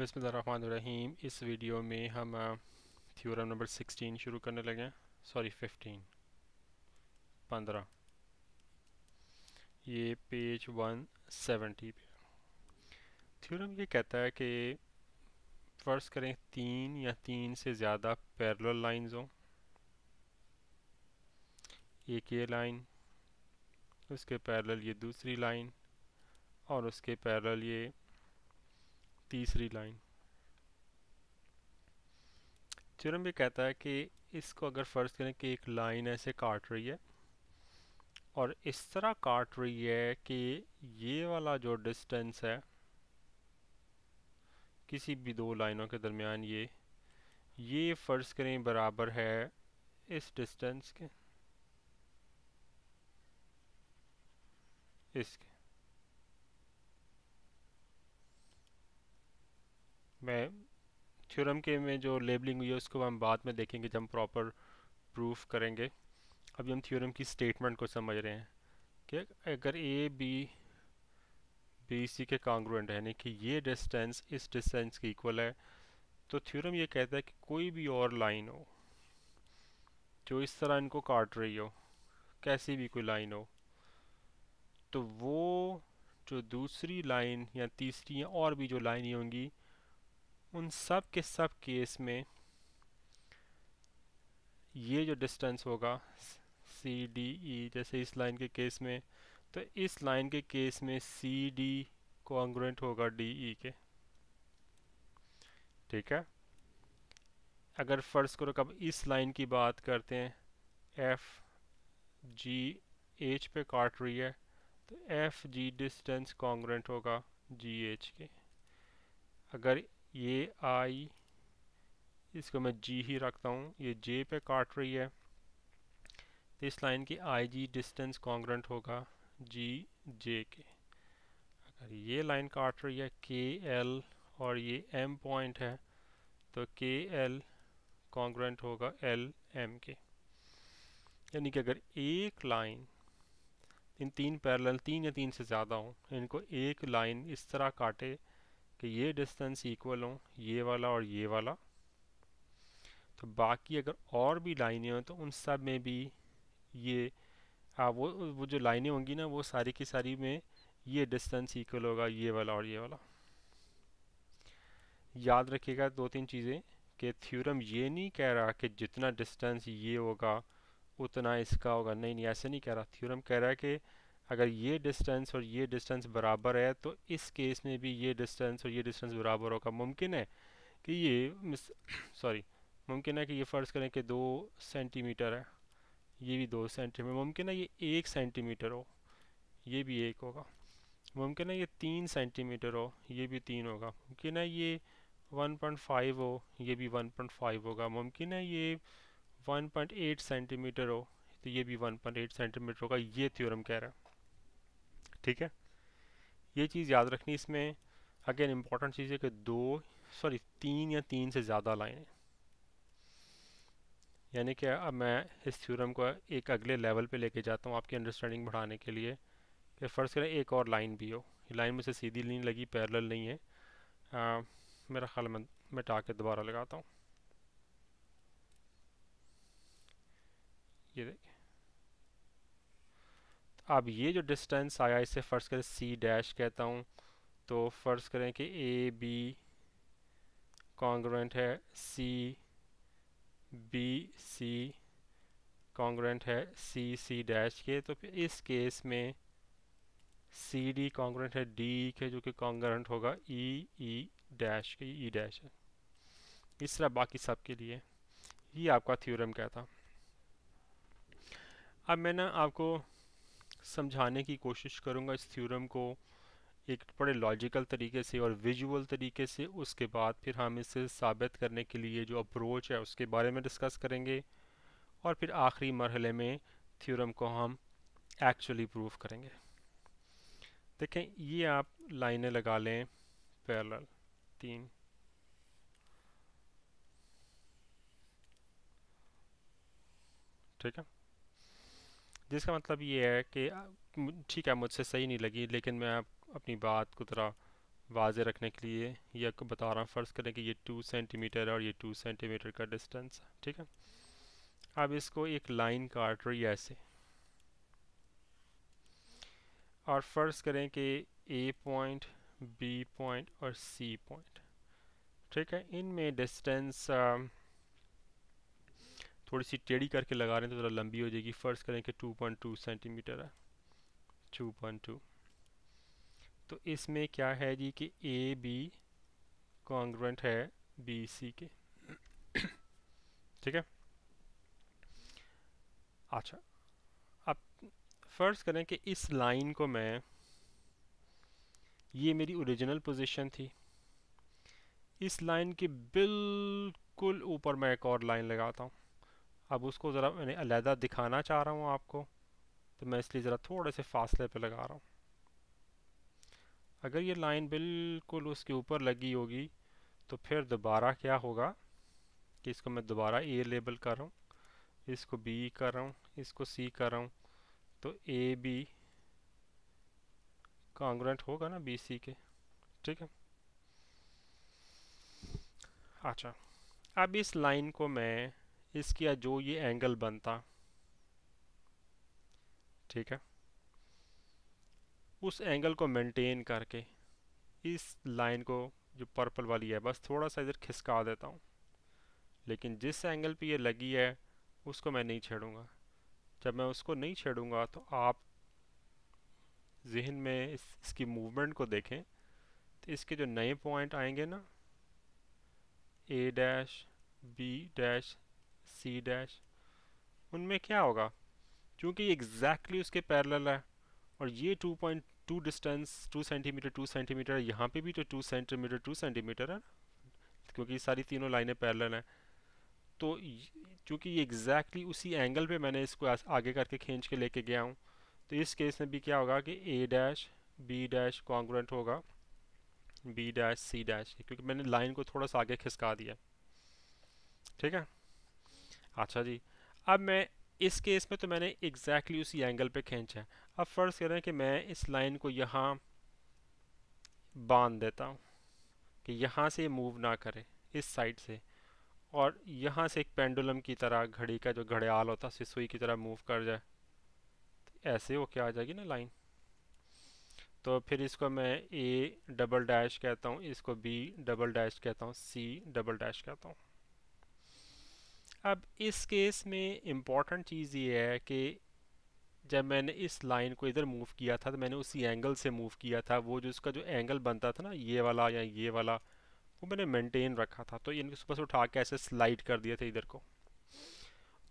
बिसमीम इस वीडियो में हम थ्योरम नंबर 16 शुरू करने लगे हैं सॉरी 15 पंद्रह ये पेज 170 पे थ्योरम ये कहता है कि फ़र्ज़ करें तीन या तीन से ज़्यादा पैरल लाइन्स हों एक ये लाइन उसके पैरल ये दूसरी लाइन और उसके पैरल ये तीसरी लाइन चुरम ये कहता है कि इसको अगर फ़र्ज़ करें कि एक लाइन ऐसे काट रही है और इस तरह काट रही है कि ये वाला जो डिस्टेंस है किसी भी दो लाइनों के दरमियान ये ये फ़र्ज़ करें बराबर है इस डिस्टेंस के इसके मैं थ्योरम के में जो लेबलिंग हुई है उसको हम बाद में देखेंगे जब हम प्रॉपर प्रूफ करेंगे अभी हम थ्योरम की स्टेटमेंट को समझ रहे हैं कि अगर ए बी बी सी के कांग्रोट है यानी कि ये डिस्टेंस इस डिस्टेंस के इक्वल है तो थ्योरम ये कहता है कि कोई भी और लाइन हो जो इस तरह इनको काट रही हो कैसी भी कोई लाइन हो तो वो जो दूसरी लाइन या तीसरी या और भी जो लाइन होंगी उन सब के सब केस में ये जो डिस्टेंस होगा सी डी ई जैसे इस लाइन के केस में तो इस लाइन के केस में सी डी कॉन्ग्रेंट होगा डी ई e के ठीक है अगर फ़र्ज़ करो कब इस लाइन की बात करते हैं एफ जी एच पे काट रही है तो एफ जी डिस्टेंस कॉन्ग्रेंट होगा जी एच के अगर ये आई इसको मैं जी ही रखता हूँ ये जे पे काट रही है तो इस लाइन की आई जी डिस्टेंस कॉन्ग्रेंट होगा जी जे के अगर ये लाइन काट रही है के एल और ये एम पॉइंट है तो के एल कॉन्ग्रेंट होगा एल एम के यानी कि अगर एक लाइन इन तीन पैरेलल तीन या तीन से ज़्यादा हों इनको एक लाइन इस तरह काटे कि ये डिस्टेंस इक्वल हो ये वाला और ये वाला तो बाकी अगर और भी लाइनें हों तो उन सब में भी ये आ, वो वो जो लाइनें होंगी ना वो सारी की सारी में ये डिस्टेंस इक्वल होगा ये वाला और ये वाला याद रखिएगा दो तीन चीज़ें कि थ्योरम ये नहीं कह रहा कि जितना डिस्टेंस ये होगा उतना इसका होगा नहीं नहीं ऐसे नहीं कह रहा थ्योरम कह रहा है कि अगर ये डिस्टेंस और ये डिस्टेंस बराबर है तो इस केस में भी ये डिस्टेंस और ये डिस्टेंस बराबर होगा मुमकिन है कि ये सॉरी मुमकिन है कि ये फ़र्ज़ करें कि दो सेंटीमीटर है ये भी दो सेंटीमीटर मुमकिन है ये एक सेंटीमीटर हो ये भी एक होगा मुमकिन है ये तीन सेंटीमीटर हो ये भी तीन होगा मुमकिन है ये 1.5 हो ये भी 1.5 होगा मुमकिन है ये 1.8 सेंटीमीटर हो तो ये भी 1.8 सेंटीमीटर होगा ये थ्योरम कह रहा है ठीक है ये चीज़ याद रखनी इसमें अगेन इम्पॉर्टेंट चीज़ है कि दो सॉरी तीन या तीन से ज़्यादा लाइनें यानी कि अब मैं इस थ्योरम को एक अगले लेवल पे लेके जाता हूँ आपकी अंडरस्टैंडिंग बढ़ाने के लिए कि फ़र्ज़ करें एक और लाइन भी हो ये लाइन में से सीधी नहीं लगी पैरेलल नहीं है आ, मेरा ख्याल मैं मिटा के दोबारा लगाता हूँ ये देख अब ये जो डिस्टेंस आया इसे फ़र्ज़ करें सी डैश कहता हूँ तो फ़र्ज़ करें कि ए बी कॉन्ग्रेंट है सी बी सी कॉन्ग्रेंट है सी सी डैश के तो फिर इस केस में सी डी कॉन्ग्रेंट है डी के जो कि कॉन्ग्रेंट होगा ई ई डैश के ई e डैश है इस तरह बाकी सब के लिए ये आपका थ्योरम कहता अब मैं ना आपको समझाने की कोशिश करूँगा इस थ्योरम को एक बड़े लॉजिकल तरीके से और विजुअल तरीके से उसके बाद फिर हम इसे साबित करने के लिए जो अप्रोच है उसके बारे में डिस्कस करेंगे और फिर आखिरी मरहले में थ्योरम को हम एक्चुअली प्रूव करेंगे देखें ये आप लाइनें लगा लें पैरल तीन ठीक है जिसका मतलब ये है कि ठीक है मुझसे सही नहीं लगी लेकिन मैं आप अपनी बात को थोड़ा वाज रखने के लिए यह बता रहा हूँ फ़र्ज़ करें कि ये टू सेंटीमीटर और ये टू सेंटीमीटर का डिस्टेंस ठीक है अब इसको एक लाइन काट रही है ऐसे और फ़र्ज़ करें कि ए पॉइंट बी पॉइंट और सी पॉइंट ठीक है इनमें डिस्टेंस थोड़ी सी टेढ़ी करके लगा रहे हैं तो ज़रा लंबी हो जाएगी फ़र्ज़ करें कि 2.2 सेंटीमीटर है 2.2 तो इसमें क्या है जी कि ए बी कॉन्ग्रेंट है बी सी के ठीक है अच्छा अब फ़र्ज़ करें कि इस लाइन को मैं ये मेरी ओरिजिनल पोजीशन थी इस लाइन के बिल्कुल ऊपर मैं एक और लाइन लगाता हूँ अब उसको ज़रा मैंने अलहदा दिखाना चाह रहा हूँ आपको तो मैं इसलिए ज़रा थोड़े से फासले पे लगा रहा हूँ अगर ये लाइन बिल्कुल उसके ऊपर लगी होगी तो फिर दोबारा क्या होगा कि इसको मैं दोबारा ए लेबल कर रहा हूँ इसको बी कर रहा हूँ इसको सी कर रहा हूँ तो ए बी कांग्रेंट होगा ना बी सी के ठीक है अच्छा अब इस लाइन को मैं इसका जो ये एंगल बनता ठीक है उस एंगल को मेंटेन करके इस लाइन को जो पर्पल वाली है बस थोड़ा सा इधर खिसका देता हूँ लेकिन जिस एंगल पे ये लगी है उसको मैं नहीं छेड़ूँगा जब मैं उसको नहीं छेड़ूँगा तो आप जहन में इस, इसकी मूवमेंट को देखें तो इसके जो नए पॉइंट आएंगे ना A dash B dash C dash उनमें क्या होगा क्योंकि एग्जैक्टली उसके पैरेलल है और ये 2.2 डिस्टेंस 2 सेंटीमीटर 2 सेंटीमीटर यहाँ पे भी तो 2 सेंटीमीटर 2 सेंटीमीटर है क्योंकि सारी तीनों लाइनें पैरेलल हैं तो क्योंकि ये एग्जैक्टली उसी एंगल पे मैंने इसको आगे करके खींच के लेके गया हूँ तो इस केस में भी क्या होगा कि A dash B dash congruent होगा बी डैश सी डैश क्योंकि मैंने लाइन को थोड़ा सा आगे खिसका दिया ठीक है अच्छा जी अब मैं इस केस में तो मैंने एग्जैक्टली exactly उसी एंगल पे खींचा है अब फ़र्ज़ करें कि मैं इस लाइन को यहाँ बांध देता हूँ कि यहाँ से मूव ना करे इस साइड से और यहाँ से एक पेंडुलम की तरह घड़ी का जो घड़ियाल होता है सुई की तरह मूव कर जाए तो ऐसे हो क्या आ जाएगी ना लाइन तो फिर इसको मैं ए डबल डैश कहता हूँ इसको बी डबल डैश कहता हूँ सी डबल डैश कहता हूँ अब इस केस में इम्पॉर्टेंट चीज़ ये है कि जब मैंने इस लाइन को इधर मूव किया था तो मैंने उसी एंगल से मूव किया था वो जो उसका जो एंगल बनता था ना ये वाला या ये वाला वो मैंने मेंटेन रखा था तो इनके सुबह से उठा के ऐसे स्लाइड कर दिया था इधर को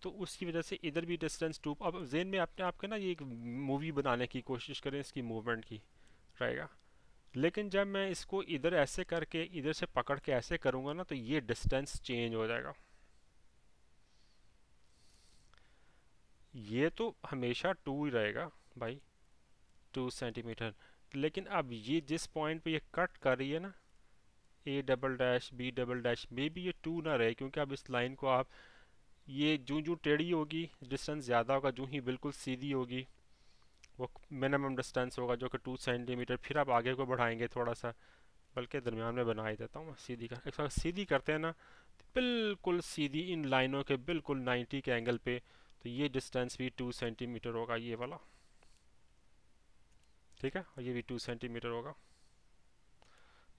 तो उसकी वजह से इधर भी डिस्टेंस टू अब जेन में अपने आपके ना ये एक मूवी बनाने की कोशिश करें इसकी मूवमेंट की रहेगा लेकिन जब मैं इसको इधर ऐसे करके इधर से पकड़ के ऐसे करूँगा ना तो ये डिस्टेंस चेंज हो जाएगा ये तो हमेशा टू ही रहेगा भाई टू सेंटीमीटर लेकिन अब ये जिस पॉइंट पे ये कट कर रही है ना A double dash B double dash maybe ये टू ना रहे क्योंकि अब इस लाइन को आप ये जूँ जूँ टेढ़ी होगी डिस्टेंस ज़्यादा होगा जूँ ही बिल्कुल सीधी होगी वो मिनिमम डिस्टेंस होगा जो कि टू सेंटीमीटर फिर आप आगे को बढ़ाएंगे थोड़ा सा बल्कि दरमियान में बना ही देता हूँ सीधी कर एक सीधी करते हैं ना बिल्कुल सीधी इन लाइनों के बिल्कुल नाइन्टी के एंगल पर तो ये डिस्टेंस भी टू सेंटीमीटर होगा ये वाला ठीक है और ये भी टू सेंटीमीटर होगा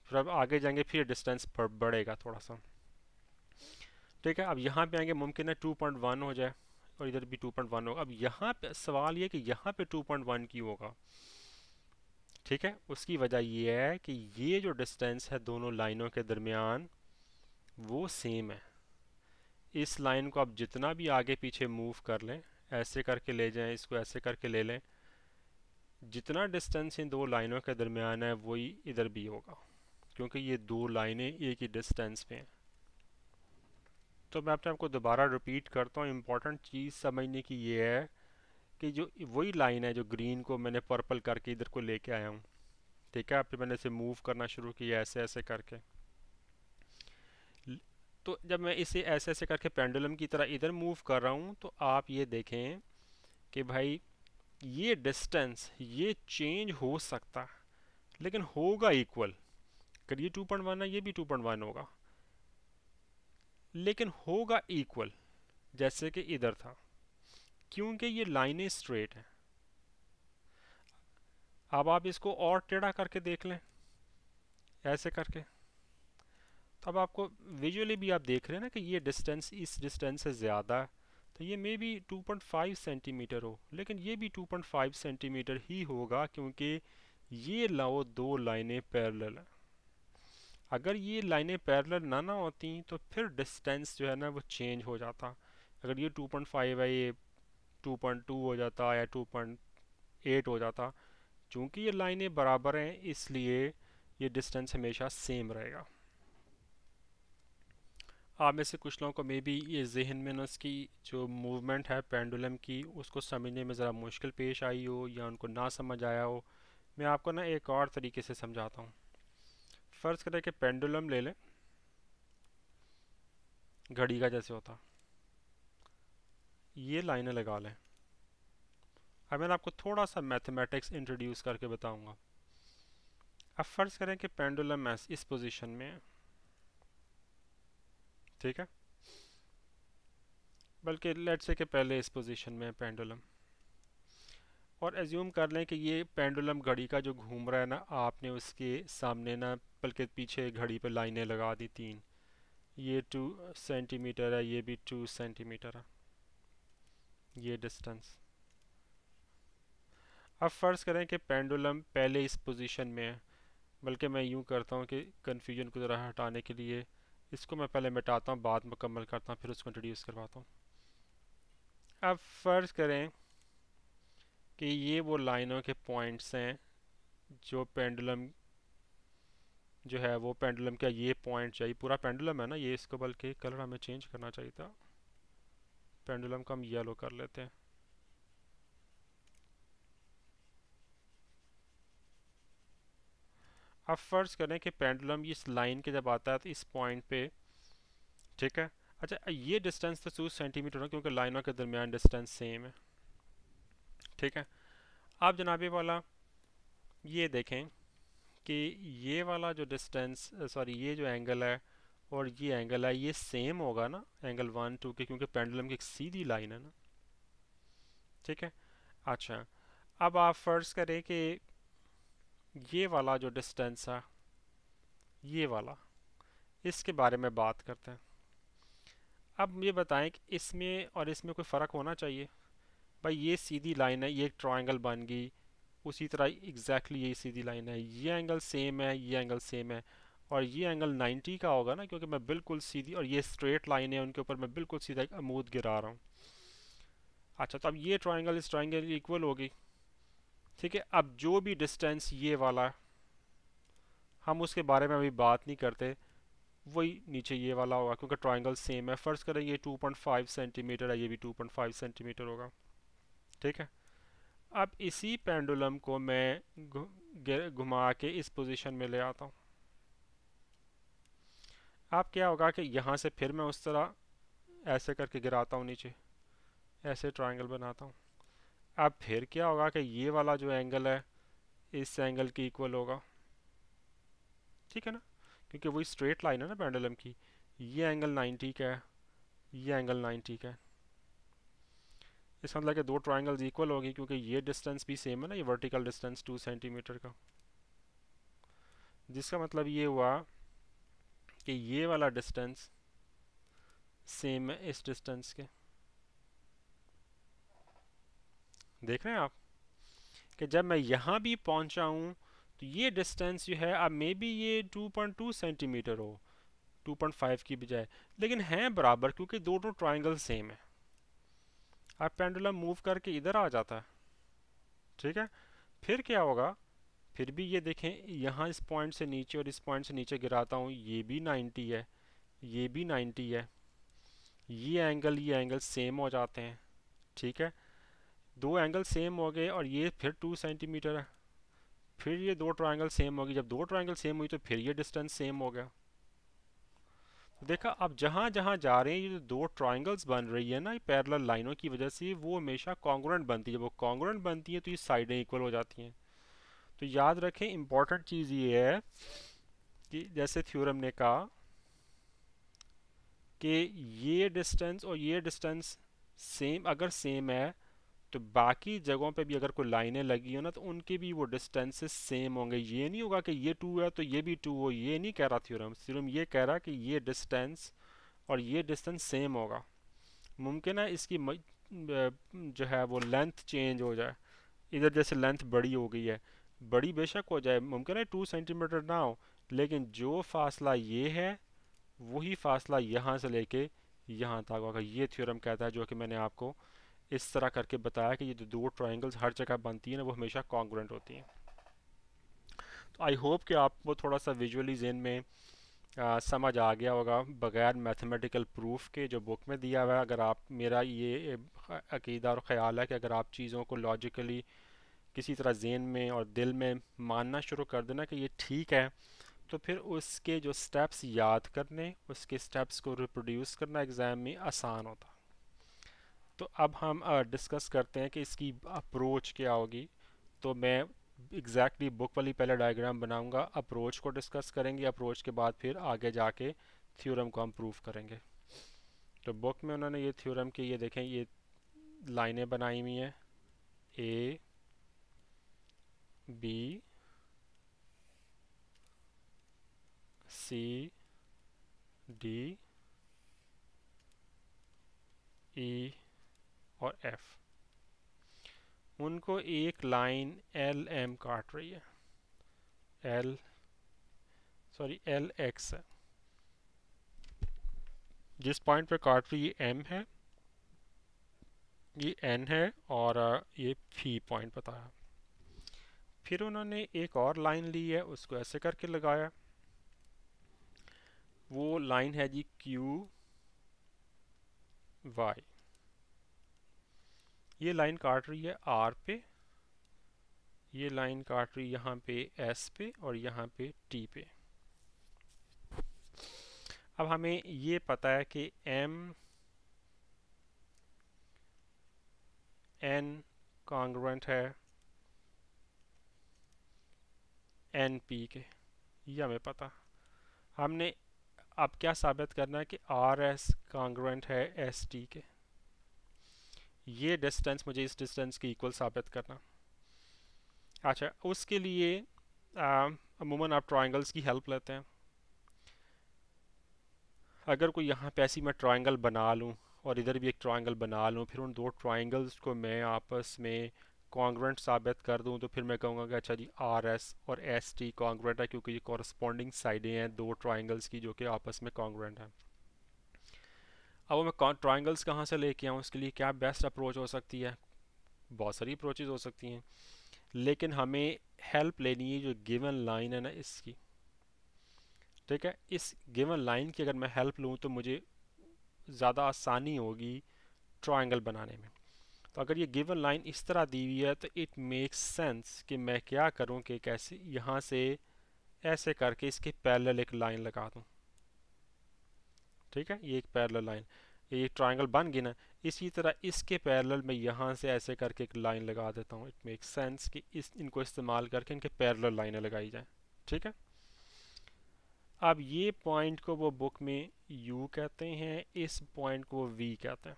फिर अब आगे जाएंगे फिर डिस्टेंस बढ़ेगा थोड़ा सा ठीक है अब यहाँ पे आएंगे मुमकिन है टू पॉइंट वन हो जाए और इधर भी टू पॉइंट वन होगा अब यहाँ पे सवाल ये कि यहाँ पे टू पॉइंट वन क्यों होगा ठीक है उसकी वजह ये है कि ये जो डिस्टेंस है दोनों लाइनों के दरमियान वो सेम है इस लाइन को आप जितना भी आगे पीछे मूव कर लें ऐसे करके ले जाएं इसको ऐसे करके ले लें जितना डिस्टेंस इन दो लाइनों के दरमियान है वही इधर भी होगा क्योंकि ये दो लाइनें एक ही डिस्टेंस पे हैं तो मैं अपने आपको दोबारा रिपीट करता हूँ इम्पॉर्टेंट चीज़ समझने की ये है कि जो वही लाइन है जो ग्रीन को मैंने पर्पल करके इधर को लेके आया हूँ ठीक है फिर मैंने इसे मूव करना शुरू किया ऐसे ऐसे करके तो जब मैं इसे ऐसे ऐसे करके पेंडुलम की तरह इधर मूव कर रहा हूँ तो आप ये देखें कि भाई ये डिस्टेंस ये चेंज हो सकता लेकिन होगा इक्वल अगर ये टू पॉइंट वन है ये भी टू पॉइंट वन होगा लेकिन होगा इक्वल जैसे कि इधर था क्योंकि ये लाइनें स्ट्रेट हैं अब आप इसको और टेढ़ा करके देख लें ऐसे करके तो अब आपको विजुअली भी आप देख रहे हैं ना कि ये डिस्टेंस इस डिस्टेंस से ज़्यादा है तो ये मे बी 2.5 सेंटीमीटर हो लेकिन ये भी 2.5 सेंटीमीटर ही होगा क्योंकि ये लाओ दो लाइनें पैरेलल हैं अगर ये लाइनें पैरेलल ना ना होती तो फिर डिस्टेंस जो है ना वो चेंज हो जाता अगर ये 2.5 है ये 2.2 हो जाता या 2.8 हो जाता चूँकि ये लाइनें बराबर हैं इसलिए ये डिस्टेंस हमेशा सेम रहेगा आप में से कुछ लोगों को मे बी ये जहन में न उसकी जो मूवमेंट है पेंडुलम की उसको समझने में ज़रा मुश्किल पेश आई हो या उनको ना समझ आया हो मैं आपको ना एक और तरीके से समझाता हूँ फ़र्ज़ करें कि पेंडुलम ले लें घड़ी का जैसे होता ये लाइनें लगा लें अब मैं आपको थोड़ा सा मैथमेटिक्स इंट्रोड्यूस करके बताऊँगा अब फ़र्ज़ करें कि पेंडुलम इस पोज़िशन में है ठीक है बल्कि लेट से के पहले इस पोजीशन में है पेंडुलम और एज्यूम कर लें कि ये पेंडुलम घड़ी का जो घूम रहा है ना आपने उसके सामने ना बल्कि पीछे घड़ी पर लाइनें लगा दी तीन ये टू सेंटीमीटर है ये भी टू सेंटीमीटर है ये डिस्टेंस अब फ़र्ज़ करें कि पेंडुलम पहले इस पोजीशन में है बल्कि मैं यूँ करता हूँ कि कन्फ्यूजन को ज़रा हटाने के लिए इसको मैं पहले मिटाता हूँ बाद मुकम्मल करता हूँ फिर उसको इंट्रोड्यूस करवाता हूँ अब फ़र्ज़ करें कि ये वो लाइनों के पॉइंट्स हैं जो पेंडुलम जो है वो पेंडुलम का ये पॉइंट चाहिए पूरा पेंडुलम है ना ये इसको बल्कि कलर हमें चेंज करना चाहिए था पेंडुलम का हम येलो कर लेते हैं अब फ़र्ज़ करें कि पेंडुलम इस लाइन के जब आता है तो इस पॉइंट पे ठीक है अच्छा ये डिस्टेंस तो चूज सेंटीमीटर हो क्योंकि लाइनों के दरमियान डिस्टेंस सेम है ठीक है आप जनाबे वाला ये देखें कि ये वाला जो डिस्टेंस सॉरी ये जो एंगल है और ये एंगल है ये सेम होगा ना एंगल वन टू के क्योंकि पेंडुलम की एक सीधी लाइन है ना ठीक है अच्छा अब आप फ़र्ज़ करें कि ये वाला जो डिस्टेंस है ये वाला इसके बारे में बात करते हैं अब ये बताएं कि इसमें और इसमें कोई फ़र्क होना चाहिए भाई ये सीधी लाइन है ये एक ट्राइंगल बन गई उसी तरह एग्जैक्टली यही सीधी लाइन है ये एंगल सेम है ये एंगल सेम है और ये एंगल 90 का होगा ना क्योंकि मैं बिल्कुल सीधी और ये स्ट्रेट लाइन है उनके ऊपर मैं बिल्कुल सीधा एक अमूद गिरा रहा हूँ अच्छा तो अब ये ट्राइंगल इस ट्राइंगल इक्वल होगी ठीक है अब जो भी डिस्टेंस ये वाला हम उसके बारे में अभी बात नहीं करते वही नीचे ये वाला होगा क्योंकि ट्राइंगल सेम है फ़र्ज़ करें ये 2.5 सेंटीमीटर है ये भी 2.5 सेंटीमीटर होगा ठीक है अब इसी पेंडुलम को मैं घुमा के इस पोजीशन में ले आता हूँ आप क्या होगा कि यहाँ से फिर मैं उस तरह ऐसे करके गिराता हूँ नीचे ऐसे ट्राइंगल बनाता हूँ अब फिर क्या होगा कि ये वाला जो एंगल है इस एंगल के इक्वल होगा ठीक है ना क्योंकि वही स्ट्रेट लाइन है ना पेंडुलम की ये एंगल 90 का है ये एंगल 90 का है इसका मतलब कि दो ट्राइंगल्स इक्वल होगी क्योंकि ये डिस्टेंस भी सेम है ना ये वर्टिकल डिस्टेंस टू सेंटीमीटर का जिसका मतलब ये हुआ कि ये वाला डिस्टेंस सेम है इस डिस्टेंस के देख रहे हैं आप कि जब मैं यहाँ भी पहुँचा हूँ तो ये डिस्टेंस जो है अब मे बी ये 2.2 सेंटीमीटर हो 2.5 की बजाय लेकिन हैं बराबर क्योंकि दो दो ट्राइंगल सेम है अब पेंडुलम मूव करके इधर आ जाता है ठीक है फिर क्या होगा फिर भी ये देखें यहाँ इस पॉइंट से नीचे और इस पॉइंट से नीचे गिराता हूँ ये भी 90 है ये भी 90 है ये एंगल ये एंगल सेम हो जाते हैं ठीक है दो एंगल सेम हो गए और ये फिर टू सेंटीमीटर है फिर ये दो ट्राइंगल सेम हो गई जब दो ट्राइंगल सेम हुई तो फिर ये डिस्टेंस सेम हो गया तो देखा अब जहाँ जहाँ जा रहे हैं ये जो दो ट्राइंगल्स बन रही है ना ये पैरल लाइनों की वजह से वो हमेशा कॉन्ग्रेंट बनती है जब वो कॉन्ग्रेंट बनती है तो ये साइडें इक्वल हो जाती हैं तो याद रखें इम्पॉर्टेंट चीज़ ये है कि जैसे थ्योरम ने कहा कि ये डिस्टेंस और ये डिस्टेंस सेम अगर सेम है तो बाकी जगहों पे भी अगर कोई लाइनें लगी हो ना तो उनके भी वो डिस्टेंसेस सेम होंगे ये नहीं होगा कि ये टू है तो ये भी टू हो ये नहीं कह रहा थ्योरम थ्योरम ये कह रहा कि ये डिस्टेंस और ये डिस्टेंस सेम होगा मुमकिन है इसकी जो है वो लेंथ चेंज हो जाए इधर जैसे लेंथ बड़ी हो गई है बड़ी बेशक हो जाए मुमकिन है टू सेंटीमीटर ना हो लेकिन जो फासला ये है वही फासला यहाँ से लेके यहाँ तक होगा ये थ्योरम कहता है जो कि मैंने आपको इस तरह करके बताया कि ये जो दो ट्राइंगल्स हर जगह बनती हैं ना वो हमेशा कॉन्ग्रेंट होती हैं तो आई होप कि आपको थोड़ा सा विजुअली जेन में आ, समझ आ गया होगा बग़ैर मैथमेटिकल प्रूफ के जो बुक में दिया हुआ है अगर आप मेरा ये अकीदा और ख़्याल है कि अगर आप चीज़ों को लॉजिकली किसी तरह जेन में और दिल में मानना शुरू कर देना कि ये ठीक है तो फिर उसके जो स्टेप्स याद करने उसके स्टेप्स को रिप्रोड्यूस करना एग्ज़ाम में आसान होता तो अब हम डिस्कस करते हैं कि इसकी अप्रोच क्या होगी तो मैं एग्जैक्टली बुक वाली पहले डायग्राम बनाऊंगा अप्रोच को डिस्कस करेंगे अप्रोच के बाद फिर आगे जाके थ्योरम को हम प्रूव करेंगे तो बुक में उन्होंने ये थ्योरम के ये देखें ये लाइनें बनाई हुई हैं ए बी सी डी ई और एफ उनको एक लाइन एल एम काट रही है एल सॉरी एल एक्स है जिस पॉइंट पे काट रही ये एम है ये एन है और ये फी पॉइंट बताया फिर उन्होंने एक और लाइन ली है उसको ऐसे करके लगाया वो लाइन है जी क्यू वाई ये लाइन काट रही है आर पे ये लाइन काट रही यहाँ पे एस पे और यहाँ पे टी पे अब हमें ये पता है कि एम एन कॉन्ग्रेंट है एन पी के ये हमें पता हमने अब क्या साबित करना है कि आर एस कॉन्ग्रेंट है एस टी के ये डिस्टेंस मुझे इस डिस्टेंस के इक्वल साबित करना अच्छा उसके लिए अमूमन आप ट्राइंगल्स की हेल्प लेते हैं अगर कोई यहाँ पे ऐसी मैं ट्राइंगल बना लूँ और इधर भी एक ट्राइंगल बना लूँ फिर उन दो ट्राइंगल्स को मैं आपस में कॉन्ग्रेंट साबित कर दूँ तो फिर मैं कहूँगा कि अच्छा जी आर एस और एस टी कॉन्ग्रेंट है क्योंकि ये कॉरस्पॉन्डिंग साइडें हैं दो ट्राइंगल्स की जो कि आपस में कॉन्ग्रेंट हैं अब वो मैं ट्राइंगल्स कहाँ से लेके आऊँ उसके लिए क्या बेस्ट अप्रोच हो सकती है बहुत सारी अप्रोचेज हो सकती हैं लेकिन हमें हेल्प लेनी है जो गिवन लाइन है ना इसकी ठीक है इस गिवन लाइन की अगर मैं हेल्प लूँ तो मुझे ज़्यादा आसानी होगी ट्राइंगल बनाने में तो अगर ये गिवन लाइन इस तरह दी हुई है तो इट मेक्स सेंस कि मैं क्या करूँ कि कैसे यहाँ से ऐसे करके इसके पैरेलल एक लाइन लगा दूँ ठीक है ये एक पैरल लाइन ये एक ट्राइंगल बन गई ना इसी तरह इसके पैरल में यहाँ से ऐसे करके एक लाइन लगा देता हूँ इट मेक सेंस कि इस इनको इस्तेमाल करके इनके पैरल लाइनें लगाई जाएँ ठीक है अब ये पॉइंट को वो बुक में यू कहते हैं इस पॉइंट को वो वी कहते हैं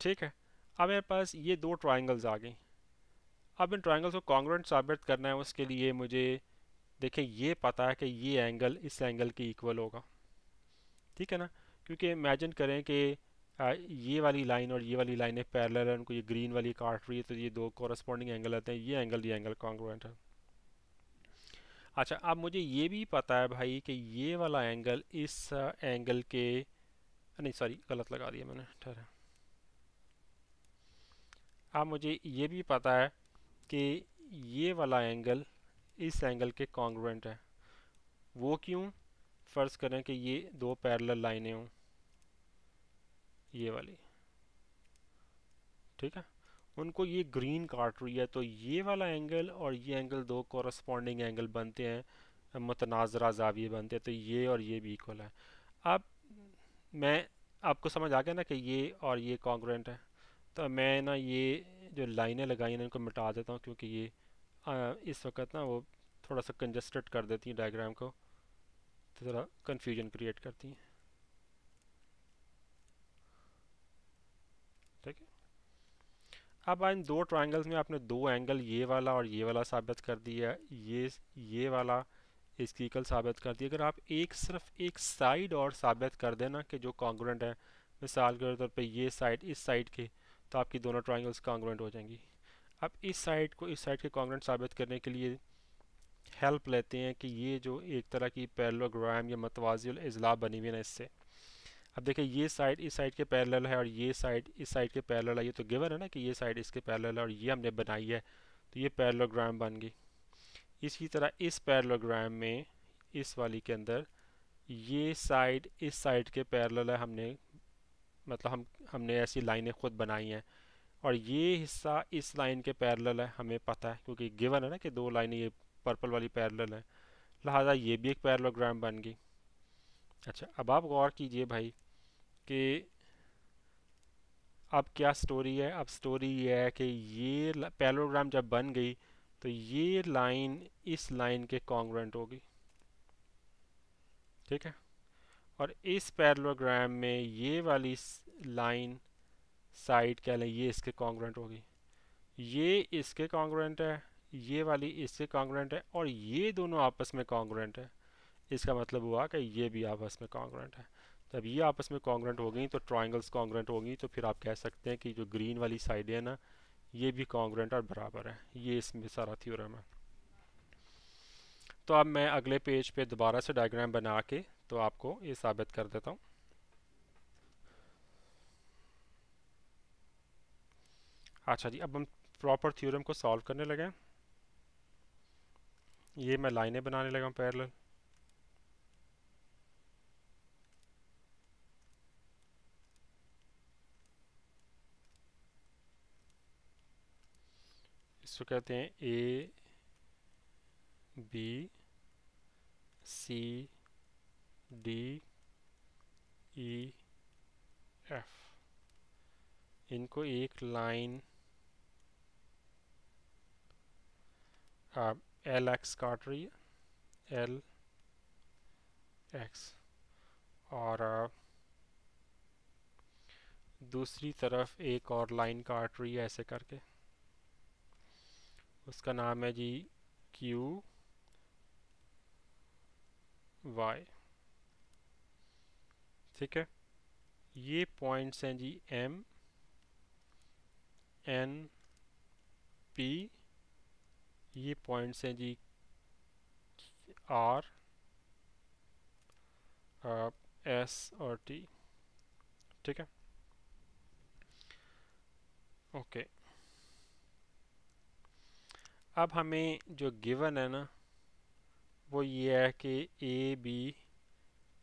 ठीक है अब मेरे पास ये दो ट्राइंगल्स आ गई अब इन ट्राइंगल्स को कॉन्ग्रेंट साबित करना है उसके लिए मुझे देखें ये पता है कि ये एंगल इस एंगल के इक्वल होगा ठीक है ना क्योंकि इमेजिन करें कि ये वाली लाइन और ये वाली लाइनें पैरेलल है उनको ये ग्रीन वाली काट रही है तो ये दो कॉरस्पॉन्डिंग एंगल आते हैं ये एंगल ये एंगल कॉन्ग्रोवेंट है अच्छा अब मुझे ये भी पता है भाई कि ये वाला एंगल इस एंगल के नहीं सॉरी गलत लगा दिया मैंने ठहरा अब मुझे ये भी पता है कि ये वाला एंगल इस एंगल के कॉन्ग्रोवेंट है वो क्यों फ़र्ज़ करें कि ये दो पैरल लाइनें हों ये वाली ठीक है उनको ये ग्रीन काट रही है तो ये वाला एंगल और ये एंगल दो कॉरस्पॉन्डिंग एंगल बनते हैं मतनाज़रा जाविये बनते हैं तो ये और ये भी इक्वल है अब मैं आपको समझ आ गया ना कि ये और ये कॉन्ग्रेंट है तो मैं ना ये जो लाइनें लगाई हैं इनको मिटा देता हूँ क्योंकि ये आ, इस वक्त ना वो थोड़ा सा कंजस्टेड कर देती हैं डायग्राम को तो थोड़ा कन्फ्यूजन क्रिएट करती हैं ठीक है अब इन दो ट्राइंगल्स में आपने दो एंगल ये वाला और ये वाला साबित कर दिया ये ये वाला इसकी इक्वल साबित कर दिया अगर आप एक सिर्फ एक साइड और साबित कर देना कि जो कॉन्ग्रेंट है मिसाल के तौर पर ये साइड इस साइड के तो आपकी दोनों ट्राइंगल्स कॉन्ग्रेंट हो जाएंगी अब इस साइड को इस साइड के कॉन्ग्रेंट साबित करने के लिए हेल्प लेते हैं कि ये जो एक तरह की पैरलोग्राम या मतवाजी अजला बनी हुई है ना इससे अब देखिए ये साइड इस साइड के पैरेलल है और ये साइड इस साइड के पैरेलल है ये तो गिवन है ना कि ये साइड इसके पैरेलल है और ये हमने बनाई है तो ये पैरेलोग्राम बन गई इसी तरह इस पैरेलोग्राम में इस वाली के अंदर ये साइड इस साइड के पैरेलल है हमने मतलब हम हमने ऐसी लाइनें खुद बनाई हैं और ये हिस्सा इस लाइन के पैरेलल है हमें पता है क्योंकि गिवन है ना कि दो लाइनें ये पर्पल वाली पैरल है लिहाजा ये भी एक पैरलोग्राम बन गई अच्छा अब आप गौर कीजिए भाई कि अब क्या स्टोरी है अब स्टोरी ये है कि ये पैरलोग्राम जब बन गई तो ये लाइन इस लाइन के कॉन्ग्रेंट होगी ठीक है और इस पैरलोग्राम में ये वाली लाइन साइड कह लें ये इसके कॉन्ग्रेंट होगी ये इसके कॉन्ग्रेंट है ये वाली इससे कॉन्ग्रेंट है और ये दोनों आपस में कॉन्ग्रेंट है इसका मतलब हुआ कि ये भी आपस में कॉन्ग्रेंट है जब ये आपस में कॉन्ग्रेंट हो गई तो ट्राइंगल्स कॉन्ग्रेंट हो गई तो फिर आप कह सकते हैं कि जो ग्रीन वाली साइड है ना ये भी कॉन्ग्रेंट और बराबर है ये इसमें सारा थ्योरम है तो अब मैं अगले पेज पे दोबारा से डायग्राम बना के तो आपको ये साबित कर देता हूँ अच्छा जी अब हम प्रॉपर थ्योरम को सॉल्व करने लगे ये मैं लाइनें बनाने लगा पैरल पैरेलल इसको कहते हैं A B C D E F इनको एक लाइन आप एल एक्स काट रही है एल एक्स और दूसरी तरफ एक और लाइन काट रही है ऐसे करके उसका नाम है जी क्यू वाई ठीक है ये पॉइंट्स हैं जी एम एन पी ये पॉइंट्स हैं जी आर एस और टी ठीक है ओके अब हमें जो गिवन है ना वो ये है कि ए बी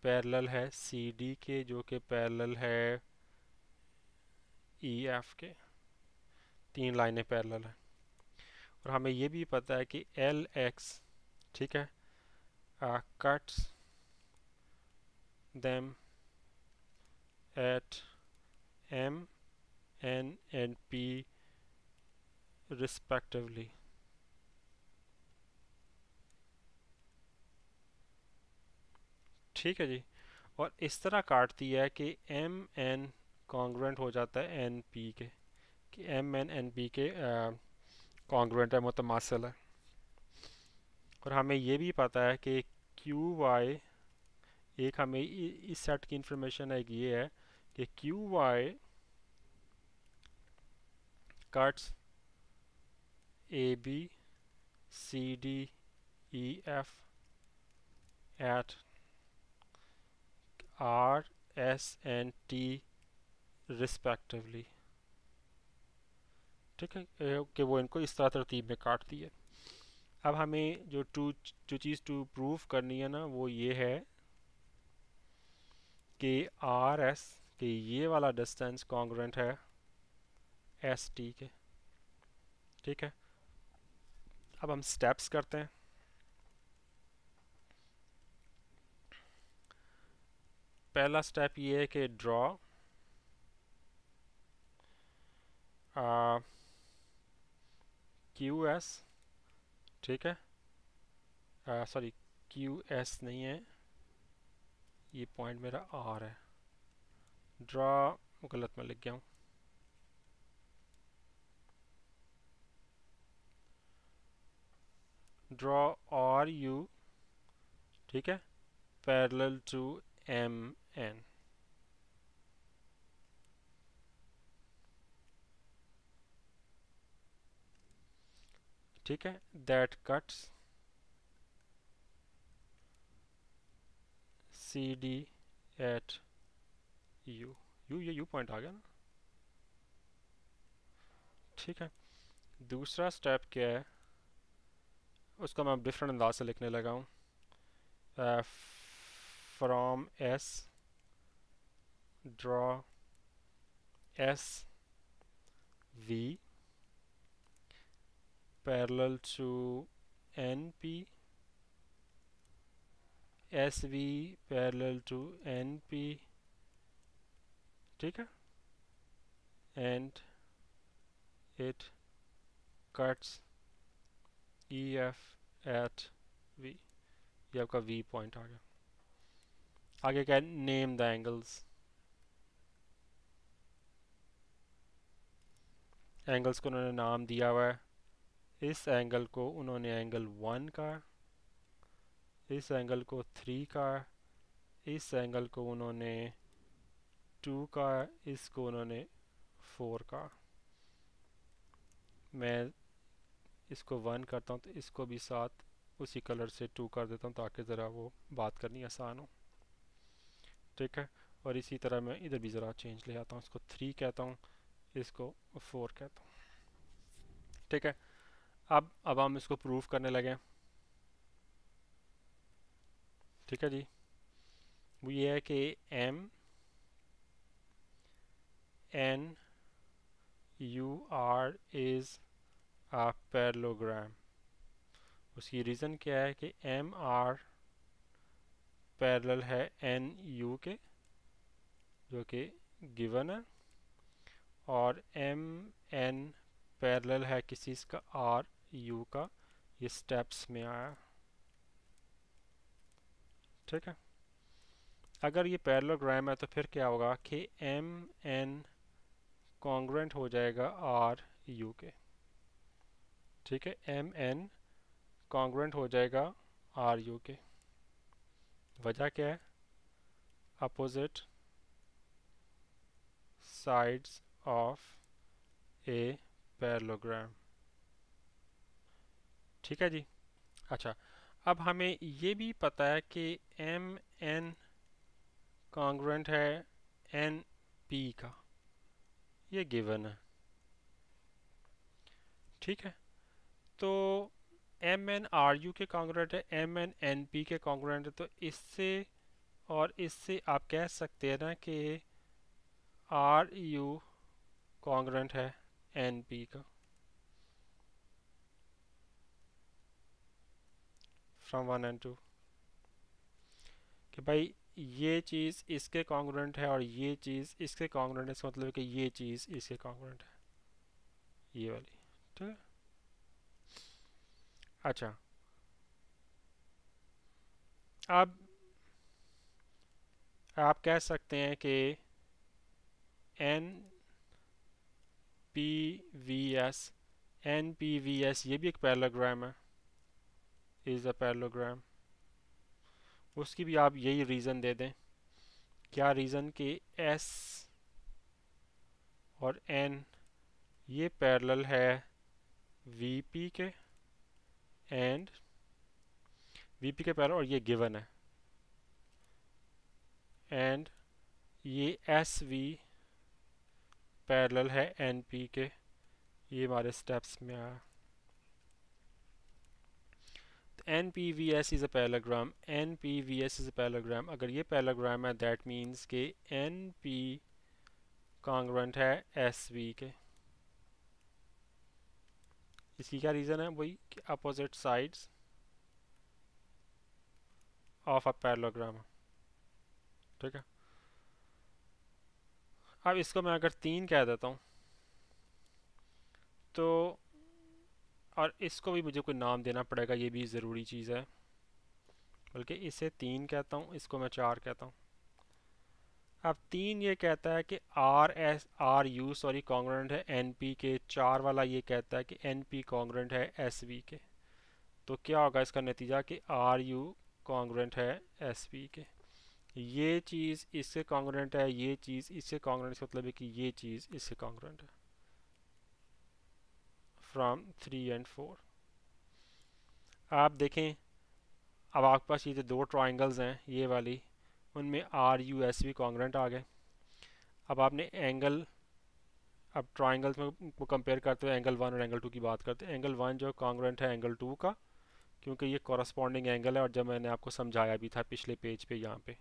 पैरेलल है सी डी के जो कि पैरेलल है ई e, एफ के तीन लाइनें पैरेलल हैं और हमें ये भी पता है कि एल एक्स ठीक है cuts them at M N and P respectively ठीक है जी और इस तरह काटती है कि एम एन कॉन्ग्रेंट हो जाता है एन पी के कि एम एन एन पी के आ, कॉन्ग्रेंट है मुतमासल है और हमें ये भी पता है कि क्यू वाई एक हमें इस सेट की इंफॉर्मेशन है ये है कि Q Y cuts A B C D E F at R S and T respectively ठीक है कि वो इनको इस तरह तरतीब में काट दिए अब हमें जो टू जो चीज़ टू प्रूफ करनी है ना वो ये है कि आर एस के ये वाला डिस्टेंस कॉन्ग्रेंट है एस टी के ठीक है अब हम स्टेप्स करते हैं पहला स्टेप ये है कि ड्रॉ क्यू एस ठीक है सॉरी क्यू एस नहीं है ये पॉइंट मेरा आर है ड्रा गलत में लिख गया हूँ ड्रा आर यू ठीक है पैरेलल टू एम एन ठीक है that cuts C D at U U ये यू पॉइंट आ गया ना ठीक है दूसरा स्टेप क्या है उसको मैं डिफरेंट अंदाज से लिखने लगा हूँ from S draw S V parallel to NP SV parallel to NP ठीक है and it cuts EF at V ये आपका V point. आ गया आगे क्या नेम द एंगल्स एंगल्स को उन्होंने नाम दिया हुआ है इस एंगल को उन्होंने एंगल वन का इस एंगल को थ्री का इस एंगल को उन्होंने टू का इसको उन्होंने फोर का मैं इसको वन करता हूँ तो इसको भी साथ उसी कलर से टू कर देता हूँ ताकि ज़रा वो बात करनी आसान हो ठीक है और इसी तरह मैं इधर भी ज़रा चेंज ले आता हूँ इसको थ्री कहता हूँ इसको फोर कहता हूँ ठीक है अब अब हम इसको प्रूफ करने लगे ठीक है जी वो ये है कि M N U R is a parallelogram उसकी रीज़न क्या है कि एम आर पैरल है एन यू के जो कि गिवन है और एम एन पैरल है किसी का आर यू का ये स्टेप्स में आया ठीक है अगर ये पैरलोग्राम है तो फिर क्या होगा कि एम एन कॉन्ग्रेंट हो जाएगा आर यू के ठीक है एम एन कॉन्ग्रेंट हो जाएगा आर यू के वजह क्या है opposite sides of a parallelogram ठीक है जी अच्छा अब हमें ये भी पता है कि एम एन कॉन्ग्रेंट है एन पी का ये गिवन है ठीक है तो एम एन आर यू के कॉन्ग्रेंट है एम एन एन पी के कॉन्ग्रेंट है तो इससे और इससे आप कह सकते हैं ना कि आर यू कॉन्ग्रेंट है एन पी का फ्रॉम वन एंड टू कि भाई ये चीज़ इसके कॉन्ग्रेंट है और ये चीज़ इसके कॉन्ग्रेंट है इसका मतलब कि ये चीज़ इसके कॉन्ग्रेंट है ये वाली ठीक है अच्छा अब आप कह सकते हैं कि N P V S N P V S ये भी एक पैराग्राम है इज़ अ पैरलोग्राम उसकी भी आप यही रीज़न दे दें क्या रीज़न कि एस और एन ये पैरेलल है वी पी के एंड वी पी के पैरेलल और ये गिवन है एंड ये एस वी पैरेलल है एन पी के ये हमारे स्टेप्स में आया N P V S is a parallelogram N P V S is a parallelogram अगर ये पैलाग्राम है दैट मीन्स के एन पी कॉन्ग्रेंट है एस वी के इसकी क्या रीज़न है वही कि opposite sides of a parallelogram ठीक है अब इसको मैं अगर तीन कह देता हूँ तो और इसको भी मुझे कोई नाम देना पड़ेगा ये भी ज़रूरी चीज़ है बल्कि इसे तीन कहता हूँ इसको मैं चार कहता हूँ अब तीन ये कहता है कि R S R U sorry congruent है एन पी के चार वाला ये कहता है कि एन पी कॉन्ग्रेंट है एस वी के तो क्या होगा इसका नतीजा कि आर यू कॉन्ग्रेंट है एस वी के ये चीज़ इससे कॉन्ग्रेंट है ये चीज़ इससे कॉन्ग्रेंट मतलब है कि ये चीज़ इससे कॉन्ग्रेंट है फ्राम थ्री एंड फोर आप देखें अब आपके पास ये जो दो ट्राइंगल्स हैं ये वाली उनमें R U S V congruent आ गए अब आपने एंगल अब ट्राइंगल्स में को कंपेयर करते हुए एंगल वन और एंगल टू की बात करते हैं एंगल वन जो कॉन्ग्रेंट है एंगल टू का क्योंकि ये कॉरस्पॉन्डिंग एंगल है और जब मैंने आपको समझाया भी था पिछले पेज पे यहाँ पे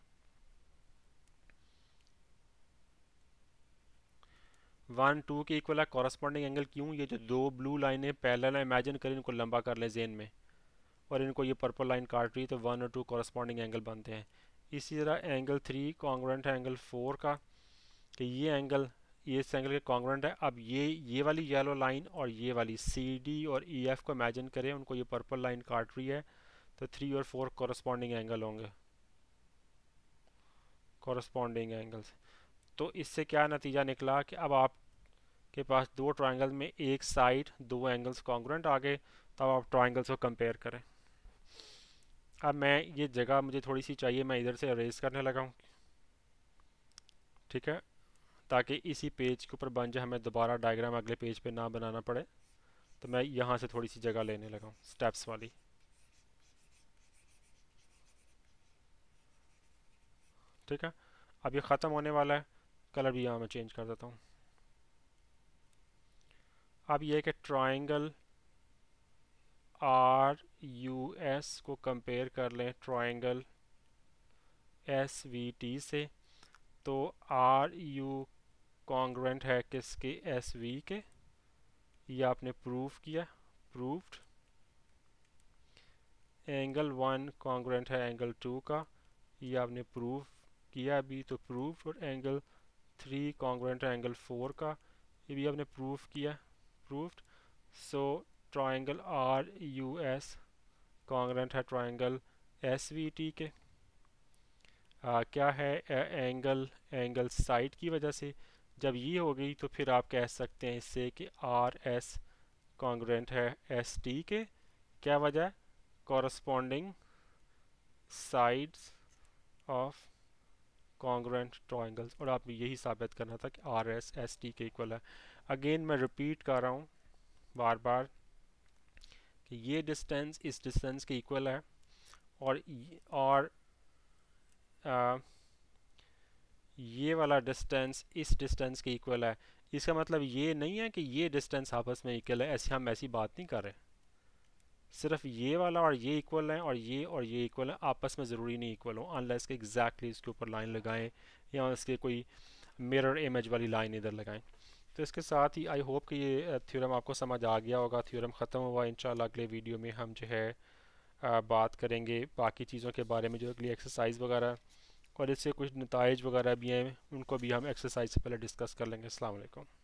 वन टू के इक्वल है कॉरस्पॉन्डिंग एंगल क्यों ये जो दो ब्लू लाइनें पैरेलल है इमेजिन करें इनको लंबा कर लें जेन में और इनको ये पर्पल लाइन काट रही है तो वन और टू कॉरस्पॉन्डिंग एंगल बनते हैं इसी तरह एंगल थ्री कॉन्ग्रेंट है एंगल फोर का कि ये एंगल ये इस एंगल के कॉन्ग्रेंट है अब ये ये वाली येलो लाइन और ये वाली सी डी और ई e, एफ को इमेजिन करें उनको ये पर्पल लाइन काट रही है तो थ्री और फोर कॉरस्पॉन्डिंग एंगल होंगे कॉरस्पॉन्डिंग एंगल्स तो इससे क्या नतीजा निकला कि अब आपके पास दो ट्राइंगल में एक साइड दो एंगल्स कॉन्ग्रेंट आ गए तब आप ट्राइंगल्स को कंपेयर करें अब मैं ये जगह मुझे थोड़ी सी चाहिए मैं इधर से अरेज करने लगा हूँ ठीक है ताकि इसी पेज के ऊपर बन जाए हमें दोबारा डायग्राम अगले पेज पे ना बनाना पड़े तो मैं यहाँ से थोड़ी सी जगह लेने लगा हूँ स्टेप्स वाली ठीक है अब ये ख़त्म होने वाला है कलर भी यहाँ मैं चेंज कर देता हूँ अब यह कि ट्राइंगल आर यू एस को कंपेयर कर लें ट्राइंगल एस वी टी से तो आर यू कॉन्ग्रेंट है किसके एस वी के ये आपने प्रूफ किया प्रूफ्ड एंगल वन कॉन्ग्रेंट है एंगल टू का ये आपने प्रूफ किया अभी तो प्रूफ और angle three congruent triangle four का ये भी आपने प्रूफ किया proof so triangle R U S congruent है ट्राइंगल एस वी टी के आ, क्या है एंगल एंगल साइड की वजह से जब ये हो गई तो फिर आप कह सकते हैं इससे कि आर एस कॉन्ग्रेंट है एस टी के क्या वजह corresponding corresponding sides of congruent triangles और आपने यही साबित करना था कि आर एस एस टी के इक्वल है अगेन मैं रिपीट कर रहा हूँ बार बार कि ये डिस्टेंस इस डिस्टेंस के इक्वल है और और आ, ये वाला डिस्टेंस इस डिस्टेंस के इक्वल है इसका मतलब ये नहीं है कि ये डिस्टेंस आपस में इक्वल है ऐसे हम ऐसी बात नहीं कर रहे सिर्फ ये वाला और ये इक्वल है और ये और ये इक्वल है आपस में ज़रूरी नहीं इक्वल हो अनलेस के एग्जैक्टली इसके ऊपर लाइन लगाएं या इसके कोई मिरर इमेज वाली लाइन इधर लगाएं तो इसके साथ ही आई होप कि ये थ्योरम आपको समझ आ गया होगा थ्योरम ख़त्म हुआ इन अगले वीडियो में हम जो है बात करेंगे बाकी चीज़ों के बारे में जो अगली एक्सरसाइज वगैरह और इससे कुछ नतज वगैरह भी हैं उनको भी हम एक्सरसाइज से पहले डिस्कस कर लेंगे अल्लाम